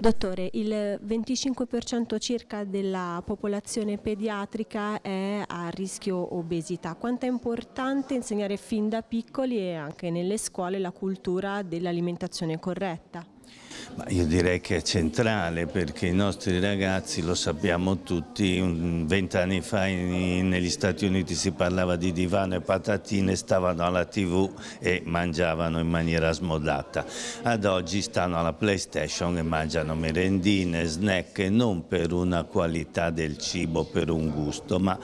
Dottore, il 25% circa della popolazione pediatrica è a rischio obesità. Quanto è importante insegnare fin da piccoli e anche nelle scuole la cultura dell'alimentazione corretta? Ma io direi che è centrale perché i nostri ragazzi, lo sappiamo tutti, vent'anni fa in, negli Stati Uniti si parlava di divano e patatine, stavano alla tv e mangiavano in maniera smodata. Ad oggi stanno alla PlayStation e mangiano merendine, snack, non per una qualità del cibo, per un gusto, ma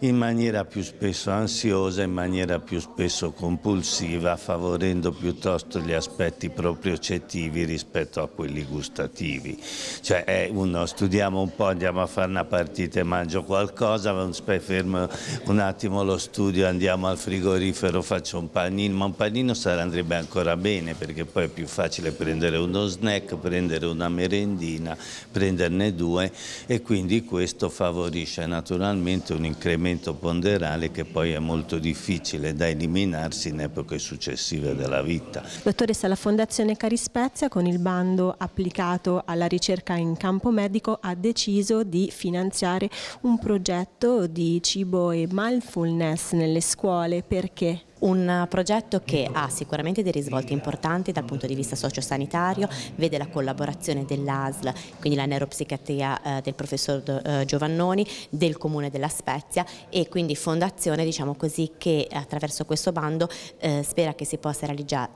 in maniera più spesso ansiosa, in maniera più spesso compulsiva, favorendo piuttosto gli aspetti proprio propriocettivi rispetto rispetto a quelli gustativi. Cioè uno studiamo un po', andiamo a fare una partita e mangio qualcosa, ma fermo un attimo lo studio, andiamo al frigorifero, faccio un panino, ma un panino andrebbe ancora bene perché poi è più facile prendere uno snack, prendere una merendina, prenderne due e quindi questo favorisce naturalmente un incremento ponderale che poi è molto difficile da eliminarsi in epoche successive della vita. Dottoressa, la Fondazione Carispezia con il bando quando applicato alla ricerca in campo medico ha deciso di finanziare un progetto di cibo e mindfulness nelle scuole perché un progetto che ha sicuramente dei risvolti importanti dal punto di vista sociosanitario, vede la collaborazione dell'ASL, quindi la neuropsichiatria eh, del professor eh, Giovannoni, del comune della Spezia e quindi fondazione diciamo così, che attraverso questo bando eh, spera che si possa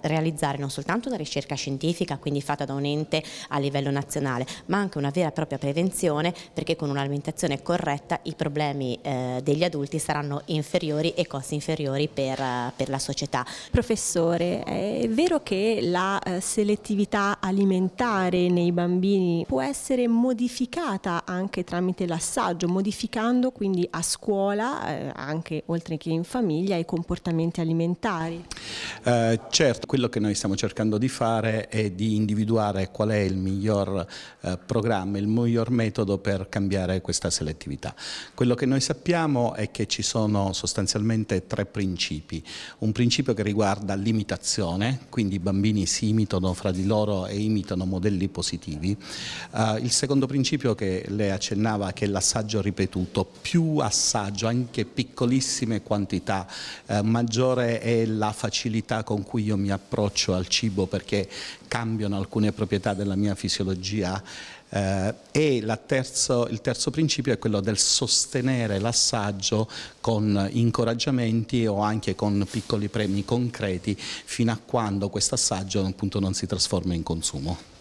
realizzare non soltanto una ricerca scientifica, quindi fatta da un ente a livello nazionale, ma anche una vera e propria prevenzione perché con un'alimentazione corretta i problemi eh, degli adulti saranno inferiori e costi inferiori per, eh, per per la società. Professore, è vero che la eh, selettività alimentare nei bambini può essere modificata anche tramite l'assaggio, modificando quindi a scuola, eh, anche oltre che in famiglia, i comportamenti alimentari? Eh, certo, quello che noi stiamo cercando di fare è di individuare qual è il miglior eh, programma, il miglior metodo per cambiare questa selettività. Quello che noi sappiamo è che ci sono sostanzialmente tre principi un principio che riguarda l'imitazione, quindi i bambini si imitano fra di loro e imitano modelli positivi. Uh, il secondo principio che lei accennava che è l'assaggio ripetuto, più assaggio, anche piccolissime quantità, uh, maggiore è la facilità con cui io mi approccio al cibo perché cambiano alcune proprietà della mia fisiologia eh, e terzo, il terzo principio è quello del sostenere l'assaggio con incoraggiamenti o anche con piccoli premi concreti fino a quando questo assaggio appunto, non si trasforma in consumo.